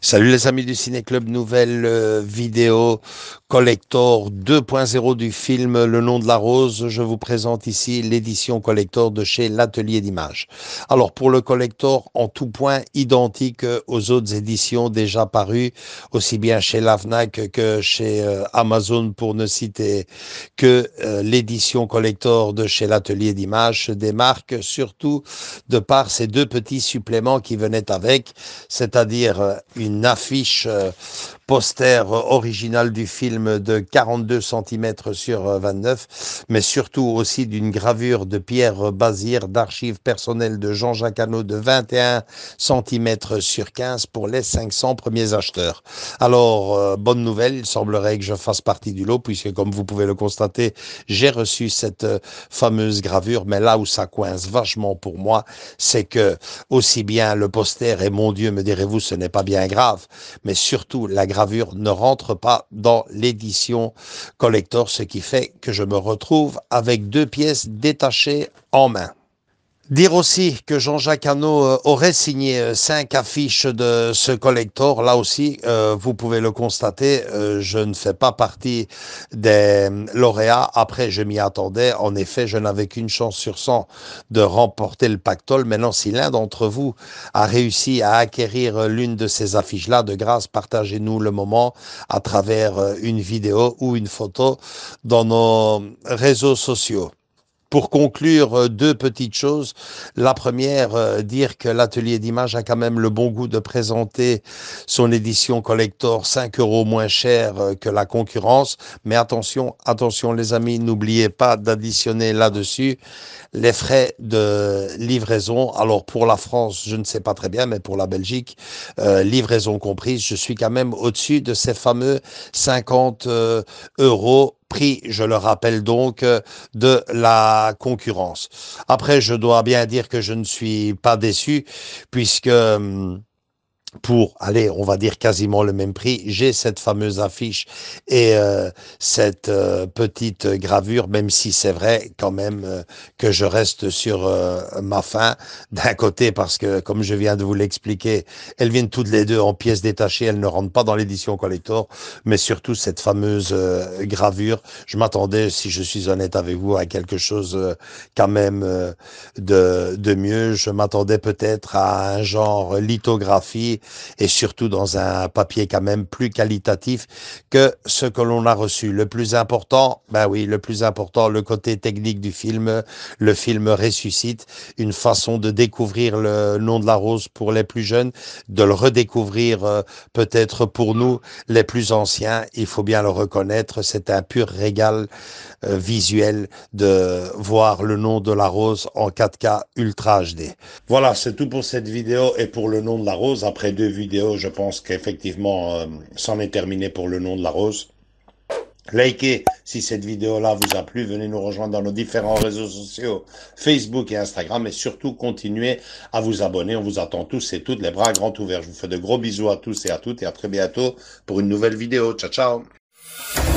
Salut les amis du Ciné Club, nouvelle euh, vidéo collector 2.0 du film Le nom de la rose. Je vous présente ici l'édition collector de chez l'Atelier d'image Alors pour le collector, en tout point identique aux autres éditions déjà parues, aussi bien chez l'AFNAC que chez euh, Amazon pour ne citer que euh, l'édition collector de chez l'Atelier d'image se démarque surtout de par ces deux petits suppléments qui venaient avec, c'est-à-dire une une affiche euh, poster euh, originale du film de 42 cm sur 29, euh, mais surtout aussi d'une gravure de Pierre Bazir d'archives personnelles de Jean-Jacques Hanot de 21 cm sur 15 pour les 500 premiers acheteurs. Alors, bonne nouvelle, il semblerait que je fasse partie du lot, puisque comme vous pouvez le constater, j'ai reçu cette fameuse gravure, mais là où ça coince vachement pour moi, c'est que aussi bien le poster, et mon Dieu, me direz-vous, ce n'est pas bien grave, mais surtout la gravure ne rentre pas dans l'édition collector, ce qui fait que je me retrouve avec deux pièces détachées en main. Dire aussi que Jean-Jacques Hano euh, aurait signé euh, cinq affiches de ce collector, là aussi, euh, vous pouvez le constater, je ne fais pas partie des lauréats. Après, je m'y attendais. En effet, je n'avais qu'une chance sur 100 de remporter le pactole. Maintenant, si l'un d'entre vous a réussi à acquérir l'une de ces affiches-là, de grâce, partagez-nous le moment à travers une vidéo ou une photo dans nos réseaux sociaux. Pour conclure, euh, deux petites choses. La première, euh, dire que l'atelier d'image a quand même le bon goût de présenter son édition collector 5 euros moins cher euh, que la concurrence. Mais attention, attention les amis, n'oubliez pas d'additionner là-dessus les frais de livraison. Alors pour la France, je ne sais pas très bien, mais pour la Belgique, livraison comprise, je suis quand même au-dessus de ces fameux 50 euros prix, je le rappelle donc, euh, de la concurrence. Après, je dois bien dire que je ne suis pas déçu puisque... Hum, pour, allez, on va dire quasiment le même prix, j'ai cette fameuse affiche et euh, cette euh, petite gravure, même si c'est vrai quand même euh, que je reste sur ma faim, d'un côté parce que, comme je viens de vous l'expliquer, elles viennent toutes les deux en pièces détachées, elles ne rentrent pas dans l'édition collector, mais surtout cette fameuse gravure, je m'attendais, si je suis honnête avec vous, à quelque chose quand même de, de mieux. Je m'attendais peut-être à un genre lithographie et surtout dans un papier quand même plus qualitatif que ce que l'on a reçu. Le plus important, ben oui, le plus important, le côté technique du film. Le film ressuscite une façon de découvrir le nom de la rose pour les plus jeunes, de le redécouvrir euh, peut-être pour nous les plus anciens. Il faut bien le reconnaître, c'est un pur régal euh, visuel de voir le nom de la rose en 4K Ultra HD. Voilà, c'est tout pour cette vidéo et pour le nom de la rose. Après deux vidéos, je pense qu'effectivement, euh, c'en est terminé pour le nom de la rose. Likez si cette vidéo-là vous a plu. Venez nous rejoindre dans nos différents réseaux sociaux, Facebook et Instagram. Et surtout, continuez à vous abonner. On vous attend tous et toutes les bras grands ouverts. Je vous fais de gros bisous à tous et à toutes. Et à très bientôt pour une nouvelle vidéo. Ciao, ciao